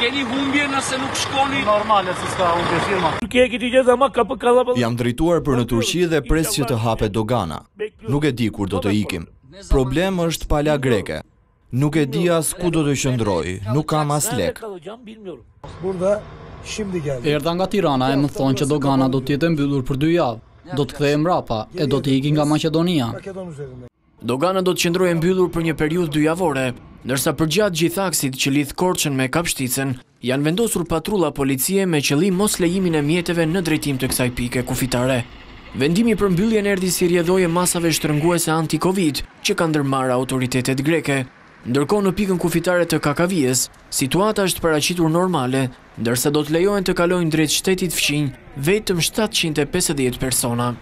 keni humbje nëse nuk shkoni. Normale se s'ka humbje firma. Turqia e këtij gjëza më ka për kallapë. Jam drejtuar për në Turqi dhe pres që të hape dogana. Nuk e di kur do të ikim. Problem është pala greke. Nuk e di as ku do të qëndroj, nuk kam as lek. Burda, shimdi gjallë. Erda nga Tirana e më thonë që dogana do të jetë mbyllur për dy javë. Do të kthehem rapa e do të ikim nga Maqedonia. Dogana do të qëndrojë mbyllur për një periudhë dy javore nërsa përgjatë gjithaksit që lidhë korçën me kapshticën, janë vendosur patrulla policie me li mos lejimin e mjetëve në drejtim të kësaj pike kufitare. Vendimi për mbyllje në erdi si rjedhoje masave shtërënguese anti-Covid që kanë dërmara autoritetet greke. Ndërko në pikën kufitare të kakavijes, situata është paracitur normale, ndërsa do të lejojnë të kalojnë drejt shtetit fëshin vetëm 750 persona.